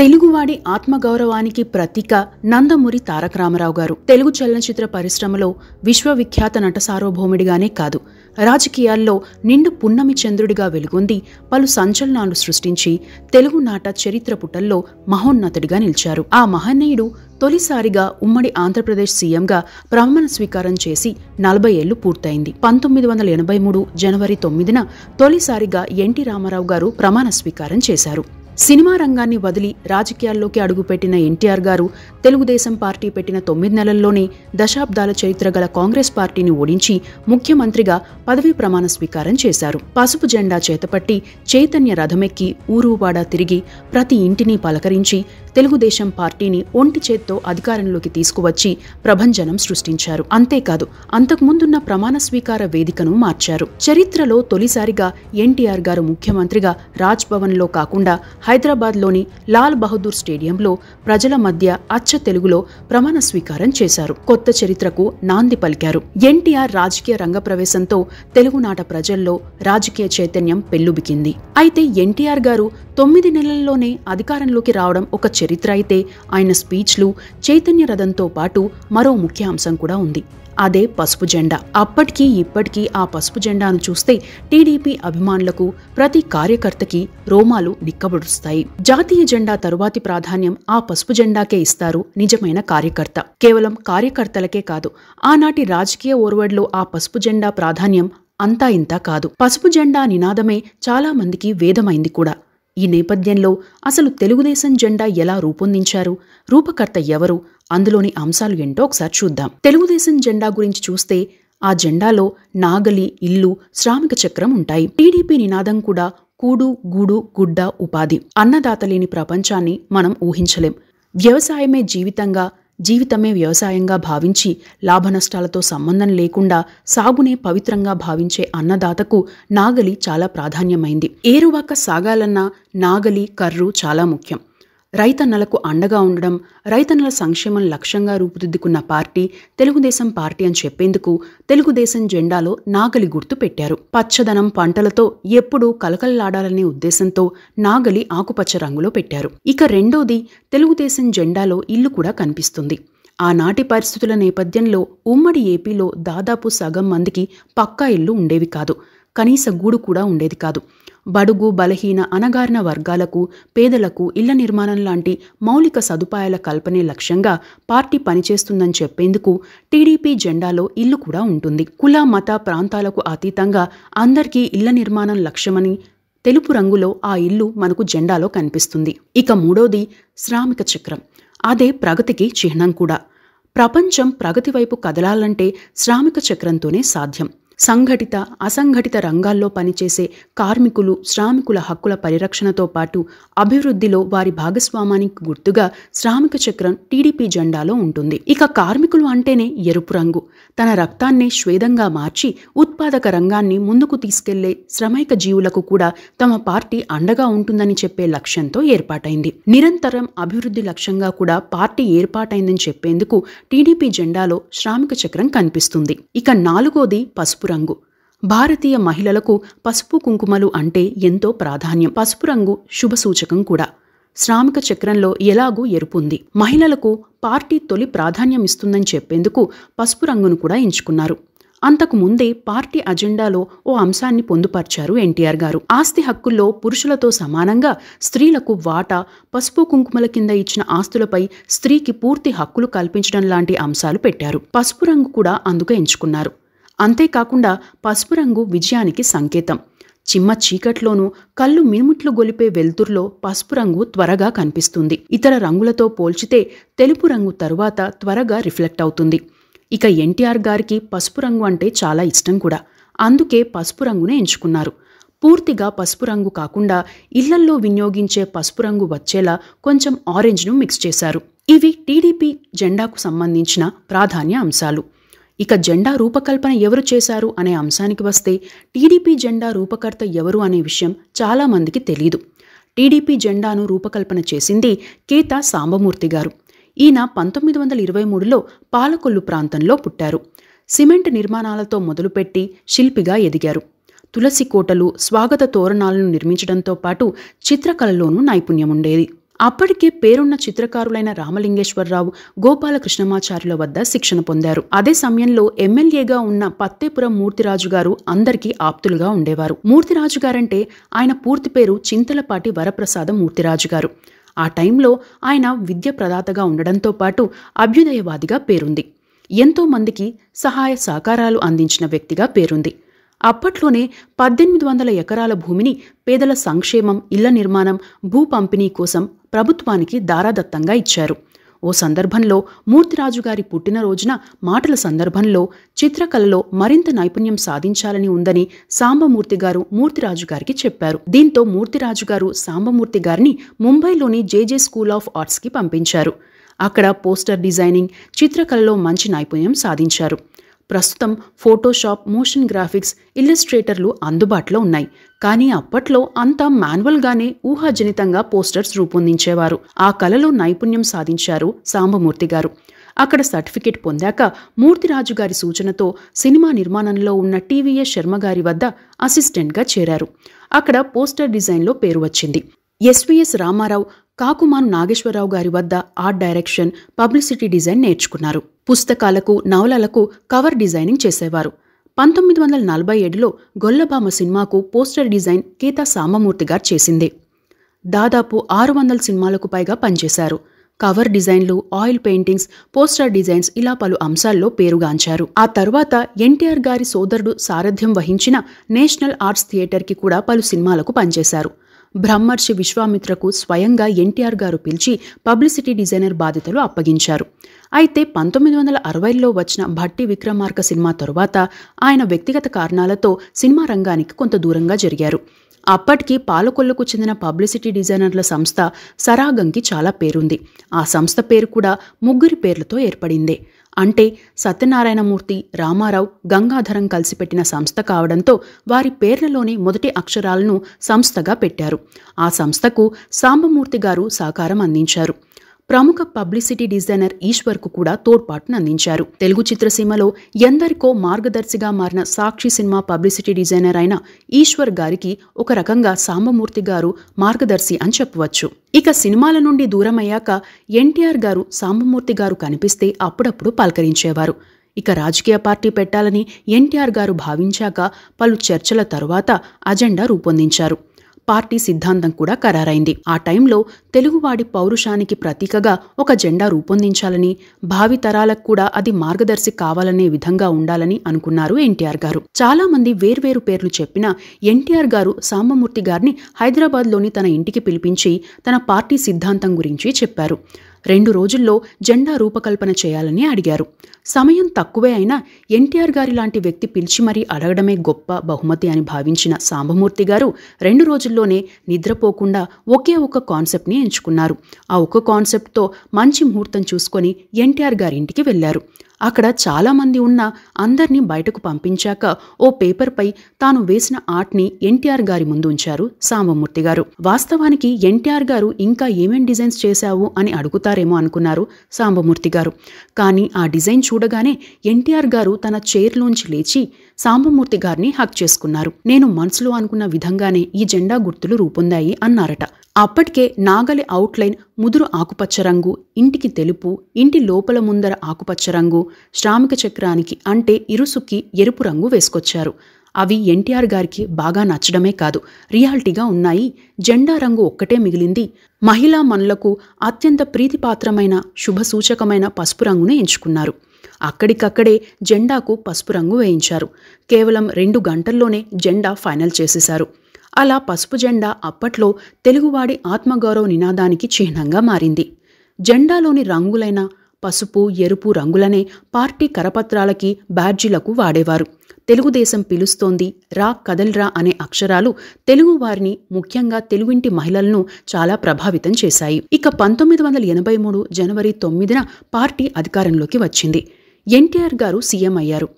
తెలుగువాడి ఆత్మగౌరవానికి ప్రతీక నందమూరి తారక రామారావు గారు తెలుగు చలనచిత్ర పరిశ్రమలో విశ్వవిఖ్యాత నట సార్వభౌముడిగానే కాదు రాజకీయాల్లో నిండు పున్నమి చంద్రుడిగా వెలుగొంది పలు సంచలనాలు సృష్టించి తెలుగు నాట చరిత్ర పుటల్లో మహోన్నతుడిగా నిలిచారు ఆ మహనీయుడు తొలిసారిగా ఉమ్మడి ఆంధ్రప్రదేశ్ సీఎంగా ప్రమాణ స్వీకారం చేసి నలభై ఏళ్లు పూర్తయింది పంతొమ్మిది వందల ఎనభై మూడు జనవరి తొమ్మిదిన తొలిసారిగా ఎన్టీ రామారావు గారు ప్రమాణ స్వీకారం చేశారు సినిమా రంగాన్ని వదిలి రాజకీయాల్లోకి అడుగుపెట్టిన ఎన్టీఆర్ గారు తెలుగుదేశం పార్టీ పెట్టిన తొమ్మిది నెలల్లోనే దశాబ్దాల చరిత్ర గల కాంగ్రెస్ పార్టీని ఓడించి ముఖ్యమంత్రిగా పదవీ ప్రమాణ స్వీకారం చేశారు పసుపు జెండా చేతపట్టి చైతన్య రథమెక్కి ఊరువాడా తిరిగి ప్రతి ఇంటిని పలకరించి తెలుగుదేశం పార్టీని ఒంటి చేత్తో అధికారంలోకి తీసుకువచ్చి ప్రభంజనం సృష్టించారు అంతేకాదు అంతకుముందున్న ప్రమాణ స్వీకార వేదికను మార్చారు చరిత్రలో తొలిసారిగా ఎన్టీఆర్ గారు ముఖ్యమంత్రిగా రాజ్ లో కాకుండా హైదరాబాద్లోని లాల్ బహదూర్ స్టేడియంలో ప్రజల మధ్య అచ్చ తెలుగులో ప్రమాణ స్వీకారం చేశారు కొత్త చరిత్రకు నాంది పలికారు ఎన్టీఆర్ రాజకీయ రంగప్రవేశంతో తెలుగునాట ప్రజల్లో రాజకీయ చైతన్యం పెల్లుబికింది అయితే ఎన్టీఆర్ గారు తొమ్మిది నెలల్లోనే అధికారంలోకి రావడం ఒక చరిత్ర అయితే ఆయన స్పీచ్లు చైతన్య రథంతో పాటు మరో ముఖ్య అంశం కూడా ఉంది అదే పసుపు జెండా అప్పటికీ ఇప్పటికీ ఆ పసుపు జెండాను చూస్తే టీడీపీ అభిమానులకు ప్రతి కార్యకర్తకి రోమాలు నిక్కబడుస్తాయి జాతీయ జెండా తరువాతి ప్రాధాన్యం ఆ పసుపు జెండాకే ఇస్తారు నిజమైన కార్యకర్త కేవలం కార్యకర్తలకే కాదు ఆనాటి రాజకీయ ఓర్వడ్లో ఆ పసుపు జెండా ప్రాధాన్యం అంతా ఇంతా కాదు పసుపు జెండా నినాదమే చాలా మందికి వేదమైంది కూడా ఈ నేపథ్యంలో అసలు తెలుగుదేశం జెండా ఎలా రూపొందించారు రూపకర్త ఎవరు అందులోని అంశాలు ఏంటో ఒకసారి చూద్దాం తెలుగుదేశం జెండా గురించి చూస్తే ఆ జెండాలో నాగలి ఇల్లు శ్రామిక చక్రం ఉంటాయి టీడీపీ నినాదం కూడా కూడు గూడు గుడ్డ ఉపాధి అన్నదాత లేని ప్రపంచాన్ని మనం ఊహించలేం వ్యవసాయమే జీవితంగా జీవితమే వ్యవసాయంగా భావించి లాభనష్టాలతో సంబంధం లేకుండా సాగునే పవిత్రంగా భావించే అన్నదాతకు నాగలి చాలా ప్రాధాన్యమైంది ఏరువాక సాగాలన్నా నాగలి కర్రు చాలా ముఖ్యం రైతన్నలకు అండగా ఉండడం రైతన్నల సంక్షేమం లక్ష్యంగా రూపుదిద్దుకున్న పార్టీ తెలుగుదేశం పార్టీ అని చెప్పేందుకు తెలుగుదేశం జెండాలో నాగలి గుర్తు పెట్టారు పచ్చదనం పంటలతో ఎప్పుడూ కలకల్లాడాలనే ఉద్దేశంతో నాగలి ఆకుపచ్చ రంగులో పెట్టారు ఇక రెండోది తెలుగుదేశం జెండాలో ఇల్లు కూడా కనిపిస్తుంది ఆనాటి పరిస్థితుల నేపథ్యంలో ఉమ్మడి ఏపీలో దాదాపు సగం మందికి పక్కా ఇల్లు ఉండేవి కాదు కనీస గూడు కూడా ఉండేది కాదు బడుగు బలహీన అనగారిన వర్గాలకు పేదలకు ఇళ్ల నిర్మాణం లాంటి మౌలిక సదుపాయాల కల్పనే లక్ష్యంగా పార్టీ పనిచేస్తుందని చెప్పేందుకు టీడీపీ జెండాలో ఇల్లు కూడా ఉంటుంది కుల మత ప్రాంతాలకు అతీతంగా అందరికీ ఇళ్ల నిర్మాణం లక్ష్యమని తెలుపు రంగులో ఆ ఇల్లు మనకు జెండాలో కనిపిస్తుంది ఇక మూడోది శ్రామిక చక్రం అదే ప్రగతికి చిహ్నం కూడా ప్రపంచం ప్రగతి వైపు కదలాలంటే శ్రామిక చక్రంతోనే సాధ్యం సంఘటిత అసంఘటిత రంగాల్లో పనిచేసే కార్మికులు శ్రామికుల హక్కుల పరిరక్షణతో పాటు అభివృద్ధిలో వారి భాగస్వామానికి గుర్తుగా శ్రామిక చక్రం టీడీపీ జెండాలో ఉంటుంది ఇక కార్మికులు అంటేనే ఎరుపు రంగు తన రక్తాన్నే శ్వేదంగా మార్చి ఉత్పాదక రంగాన్ని ముందుకు తీసుకెళ్లే శ్రమైక జీవులకు కూడా తమ పార్టీ అండగా ఉంటుందని చెప్పే లక్ష్యంతో ఏర్పాటైంది నిరంతరం అభివృద్ధి లక్ష్యంగా కూడా పార్టీ ఏర్పాటైందని చెప్పేందుకు టీడీపీ జెండాలో శ్రామిక చక్రం కనిపిస్తుంది ఇక నాలుగోది పసుపు పసుపు రంగు భారతీయ మహిళలకు పసుపు కుంకుమలు అంటే ఎంతో ప్రాధాన్యం పసుపు రంగు శుభ సూచకం కూడా శ్రామిక చక్రంలో ఎలాగూ ఎరుపుంది మహిళలకు పార్టీ తొలి ప్రాధాన్యం ఇస్తుందని చెప్పేందుకు పసుపు రంగును కూడా ఎంచుకున్నారు అంతకు ముందే పార్టీ అజెండాలో ఓ అంశాన్ని పొందుపర్చారు ఎన్టీఆర్ గారు ఆస్తి హక్కుల్లో పురుషులతో సమానంగా స్త్రీలకు వాటా పసుపు కుంకుమల కింద ఇచ్చిన ఆస్తులపై స్త్రీకి పూర్తి హక్కులు కల్పించడం లాంటి అంశాలు పెట్టారు పసుపు రంగు కూడా అందుకు ఎంచుకున్నారు అంతేకాకుండా పసుపు రంగు విజయానికి సంకేతం చిమ్మ చీకట్లోనూ కళ్ళు మినుముట్లు గొలిపే వెలుతుర్లో పసుపు రంగు త్వరగా కనిపిస్తుంది ఇతర రంగులతో పోల్చితే తెలుపు రంగు తరువాత త్వరగా రిఫ్లెక్ట్ అవుతుంది ఇక ఎన్టీఆర్ గారికి పసుపు రంగు అంటే చాలా ఇష్టం కూడా అందుకే పసుపు రంగును ఎంచుకున్నారు పూర్తిగా పసుపు రంగు కాకుండా ఇళ్లల్లో వినియోగించే పసుపు రంగు వచ్చేలా కొంచెం ఆరెంజ్ను మిక్స్ చేశారు ఇవి టీడీపీ జెండాకు సంబంధించిన ప్రాధాన్య అంశాలు ఇక జెండా రూపకల్పన ఎవరు చేశారు అనే అంశానికి వస్తే టీడీపీ జెండా రూపకర్త ఎవరు అనే విషయం చాలామందికి తెలీదు టీడీపీ జెండాను రూపకల్పన చేసింది కేత సాంబమూర్తి గారు ఈయన పంతొమ్మిది వందల ఇరవై మూడులో పాలకొల్లు ప్రాంతంలో పుట్టారు సిమెంట్ నిర్మాణాలతో మొదలుపెట్టి శిల్పిగా ఎదిగారు తులసి కోటలు స్వాగత తోరణాలను నిర్మించడంతో పాటు చిత్రకళలోనూ నైపుణ్యం ఉండేది అప్పటికే పేరున్న చిత్రకారులైన రామలింగేశ్వరరావు గోపాలకృష్ణమాచార్యుల వద్ద శిక్షణ పొందారు అదే సమయంలో ఎమ్మెల్యేగా ఉన్న పత్తేపురం మూర్తిరాజు గారు అందరికీ ఆప్తులుగా ఉండేవారు మూర్తిరాజు గారంటే ఆయన పూర్తి పేరు చింతలపాటి వరప్రసాద మూర్తిరాజు గారు ఆ టైంలో ఆయన విద్య ప్రదాతగా ఉండడంతో పాటు అభ్యుదయవాదిగా పేరుంది ఎంతో మందికి సహాయ సహకారాలు అందించిన వ్యక్తిగా పేరుంది అప్పట్లోనే పద్దెనిమిది వందల ఎకరాల భూమిని పేదల సంక్షేమం ఇళ్ల నిర్మాణం భూ పంపిణీ కోసం ప్రభుత్వానికి దారాదత్తంగా ఇచ్చారు ఓ సందర్భంలో మూర్తిరాజుగారి పుట్టినరోజున మాటల సందర్భంలో చిత్రకళలో మరింత నైపుణ్యం సాధించాలని ఉందని సాంబమూర్తి గారు గారికి చెప్పారు దీంతో మూర్తిరాజుగారు గారు సాంబమూర్తి గారిని ముంబైలోని జేజే స్కూల్ ఆఫ్ ఆర్ట్స్కి పంపించారు అక్కడ పోస్టర్ డిజైనింగ్ చిత్రకళలో మంచి నైపుణ్యం సాధించారు ప్రస్తుతం ఫోటోషాప్ మోషన్ గ్రాఫిక్స్ ఇల్లిస్ట్రేటర్లు అందుబాటులో ఉన్నాయి కానీ అప్పట్లో అంతా మాన్యువల్గానే ఊహాజనితంగా పోస్టర్స్ రూపొందించేవారు ఆ కళలో నైపుణ్యం సాధించారు సాంబమూర్తి గారు అక్కడ సర్టిఫికేట్ పొందాక మూర్తిరాజు గారి సూచనతో సినిమా నిర్మాణంలో ఉన్న టీవీఎస్ శర్మ గారి వద్ద అసిస్టెంట్గా చేరారు అక్కడ పోస్టర్ డిజైన్లో పేరు వచ్చింది ఎస్వీఎస్ రామారావు కాకుమాన్ నాగేశ్వరరావు గారి వద్ద ఆర్ట్ డైరెక్షన్ పబ్లిసిటీ డిజైన్ నేర్చుకున్నారు పుస్తకాలకు నవలలకు కవర్ డిజైనింగ్ చేసేవారు పంతొమ్మిది వందల నలభై ఏడులో గొల్లభామ సినిమాకు పోస్టర్ డిజైన్ కీతా సామమూర్తి గారు చేసింది దాదాపు ఆరు వందల సినిమాలకు పైగా పనిచేశారు కవర్ డిజైన్లు ఆయిల్ పెయింటింగ్స్ పోస్టర్ డిజైన్స్ ఇలా పలు అంశాల్లో పేరుగాంచారు ఆ తర్వాత ఎన్టీఆర్ గారి సోదరుడు సారథ్యం వహించిన నేషనల్ ఆర్ట్స్ థియేటర్కి కూడా పలు సినిమాలకు పనిచేశారు బ్రహ్మర్షి విశ్వామిత్రకు స్వయంగా ఎన్టీఆర్ గారు పిలిచి పబ్లిసిటీ డిజైనర్ బాధ్యతలు అప్పగించారు అయితే పంతొమ్మిది వందల అరవైలో వచ్చిన భట్టి విక్రమార్క సినిమా తరువాత ఆయన వ్యక్తిగత కారణాలతో సినిమా రంగానికి కొంత దూరంగా జరిగారు అప్పటికి పాలకొల్లుకు చెందిన పబ్లిసిటీ డిజైనర్ల సంస్థ సరాగంకి చాలా పేరుంది ఆ సంస్థ పేరు కూడా ముగ్గురి పేర్లతో ఏర్పడింది అంటే సత్యనారాయణమూర్తి రామారావు గంగాధరం కలిసిపెట్టిన సంస్థ కావడంతో వారి పేర్లలోని మొదటి అక్షరాలను సంస్థగా పెట్టారు ఆ సంస్థకు సాంబమూర్తి గారు సహకారం అందించారు ప్రముఖ పబ్లిసిటీ డిజైనర్ ఈశ్వర్కు కూడా తోడ్పాటును అందించారు తెలుగు చిత్రసీమలో ఎందరికో మార్గదర్శిగా మారిన సాక్షి సినిమా పబ్లిసిటీ డిజైనర్ అయిన ఈశ్వర్ గారికి ఒక రకంగా సాంబమూర్తి గారు మార్గదర్శి అని చెప్పవచ్చు ఇక సినిమాల నుండి దూరమయ్యాక ఎన్టీఆర్ గారు సాంబమూర్తి గారు కనిపిస్తే అప్పుడప్పుడు పలకరించేవారు ఇక రాజకీయ పార్టీ పెట్టాలని ఎన్టీఆర్ గారు భావించాక పలు చర్చల తరువాత అజెండా రూపొందించారు పార్టీ సిద్ధాంతం కూడా ఖరారైంది ఆ టైంలో తెలుగువాడి పౌరుషానికి ప్రతీకగా ఒక జెండా రూపొందించాలని భావితరాలకు కూడా అది మార్గదర్శి కావాలనే విధంగా ఉండాలని అనుకున్నారు ఎన్టీఆర్ గారు చాలామంది వేర్వేరు పేర్లు చెప్పినా ఎన్టీఆర్ గారు సాంబమూర్తి గారిని హైదరాబాద్లోని తన ఇంటికి పిలిపించి తన పార్టీ సిద్ధాంతం గురించి చెప్పారు రెండు రోజుల్లో జెండా రూపకల్పన చేయాలని అడిగారు సమయం తక్కువే అయినా ఎన్టీఆర్ గారి లాంటి వ్యక్తి పిలిచి మరీ అడగడమే గొప్ప బహుమతి అని భావించిన సాంబమూర్తి గారు రెండు రోజుల్లోనే నిద్రపోకుండా ఒకే ఒక కాన్సెప్ట్ని ఎంచుకున్నారు ఆ ఒక కాన్సెప్ట్తో మంచి ముహూర్తం చూసుకొని ఎన్టీఆర్ గారి ఇంటికి వెళ్లారు అక్కడ చాలామంది ఉన్న అందర్నీ బయటకు పంపించాక ఓ పేపర్పై తాను వేసిన ఆర్ట్ని ఎన్టీఆర్ గారి ముందు ఉంచారు సాంబమూర్తి గారు వాస్తవానికి ఎన్టీఆర్ గారు ఇంకా ఏమేం డిజైన్స్ చేశావు అని అడుగుతారేమో అనుకున్నారు సాంబమూర్తి గారు కానీ ఆ డిజైన్ చూడగానే ఎన్టీఆర్ గారు తన చైర్లోంచి లేచి సాంబమూర్తి గారిని హక్ చేసుకున్నారు నేను మనసులో అనుకున్న విధంగానే ఈ జెండా గుర్తులు రూపొందాయి అన్నారట అప్పటికే నాగలి అవుట్లైన్ ముదురు ఆకుపచ్చ రంగు ఇంటికి తెలుపు ఇంటి లోపల ముందర ఆకుపచ్చ రంగు శ్రామిక చక్రానికి అంటే ఇరుసుక్కి ఎరుపు రంగు వేసుకొచ్చారు అవి ఎన్టీఆర్ గారికి బాగా నచ్చడమే కాదు రియాలిటీగా ఉన్నాయి జెండా రంగు ఒక్కటే మిగిలింది మహిళా మనులకు అత్యంత ప్రీతిపాత్రమైన శుభ సూచకమైన పసుపు రంగును ఎంచుకున్నారు అక్కడికక్కడే జెండాకు పసుపు రంగు వేయించారు కేవలం రెండు గంటల్లోనే జెండా ఫైనల్ చేసేశారు అలా పసుపు జెండా అప్పట్లో తెలుగువాడి ఆత్మగౌరవ నినాదానికి చిహ్నంగా మారింది జెండాలోని రంగులైన పసుపు ఎరుపు రంగులనే పార్టీ కరపత్రాలకి బ్యాడ్జీలకు వాడేవారు తెలుగుదేశం పిలుస్తోంది రా కదల్రా అనే అక్షరాలు తెలుగు వారిని ముఖ్యంగా తెలుగుంటి మహిళలను చాలా ప్రభావితం చేశాయి ఇక పంతొమ్మిది వందల ఎనభై మూడు జనవరి తొమ్మిదిన పార్టీ అధికారంలోకి వచ్చింది ఎన్టీఆర్ గారు సీఎం అయ్యారు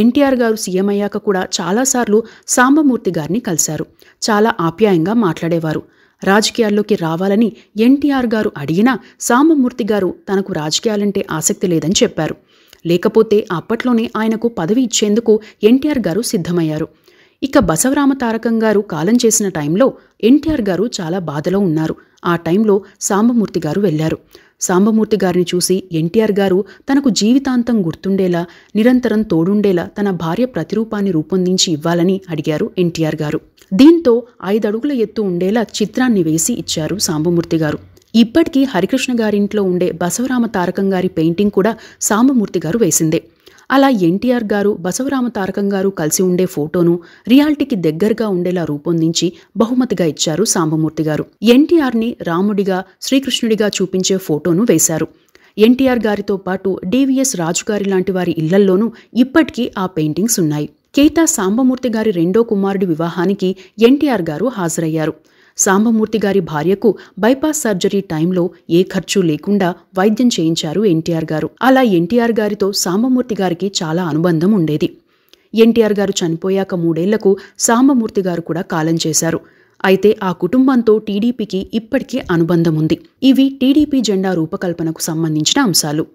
ఎన్టీఆర్ గారు సీఎం అయ్యాక కూడా చాలాసార్లు సాంబమూర్తి గారిని కలిశారు చాలా ఆప్యాయంగా మాట్లాడేవారు రాజకీయాల్లోకి రావాలని ఎన్టీఆర్ గారు అడిగినా సాంబమూర్తి గారు తనకు రాజకీయాలంటే ఆసక్తి లేదని చెప్పారు లేకపోతే అప్పట్లోనే ఆయనకు పదవి ఇచ్చేందుకు ఎన్టీఆర్ గారు సిద్ధమయ్యారు ఇక బసవరామ తారకం గారు కాలం చేసిన టైంలో ఎన్టీఆర్ గారు చాలా బాధలో ఉన్నారు ఆ టైంలో సాంబమూర్తి గారు వెళ్లారు సాంబమూర్తి గారిని చూసి ఎన్టీఆర్ గారు తనకు జీవితాంతం గుర్తుండేలా నిరంతరం తోడుండేలా తన భార్య ప్రతిరూపాన్ని రూపొందించి ఇవ్వాలని అడిగారు ఎన్టీఆర్ గారు దీంతో ఐదడుగుల ఎత్తు ఉండేలా చిత్రాన్ని వేసి ఇచ్చారు సాంబమూర్తి గారు ఇప్పటికీ హరికృష్ణ గారింట్లో ఉండే బసవరామ తారకం గారి పెయింటింగ్ కూడా సాంబమూర్తి గారు వేసిందే అలా ఎన్టీఆర్ గారు బసవరామ తారకం గారు కలిసి ఉండే ఫోటోను రియాలిటీకి దగ్గరగా ఉండేలా రూపొందించి బహుమతిగా ఇచ్చారు సాంబమూర్తి గారు ఎన్టీఆర్ని రాముడిగా శ్రీకృష్ణుడిగా చూపించే ఫోటోను వేశారు ఎన్టీఆర్ గారితో పాటు డివిఎస్ రాజుగారి లాంటి వారి ఇళ్లల్లోనూ ఇప్పటికీ ఆ పెయింటింగ్స్ ఉన్నాయి కేతా సాంబమూర్తి గారి రెండో కుమారుడి వివాహానికి ఎన్టీఆర్ గారు హాజరయ్యారు సాంబమూర్తి గారి భార్యకు బైపాస్ సర్జరీ టైంలో ఏ ఖర్చు లేకుండా వైద్యం చేయించారు ఎన్టీఆర్ గారు అలా ఎన్టీఆర్ గారితో సాంబమూర్తి గారికి చాలా అనుబంధం ఉండేది ఎన్టీఆర్ గారు చనిపోయాక మూడేళ్లకు సాంబమూర్తి గారు కూడా కాలం చేశారు అయితే ఆ కుటుంబంతో టీడీపీకి ఇప్పటికీ అనుబంధం ఉంది ఇవి టీడీపీ జెండా రూపకల్పనకు సంబంధించిన అంశాలు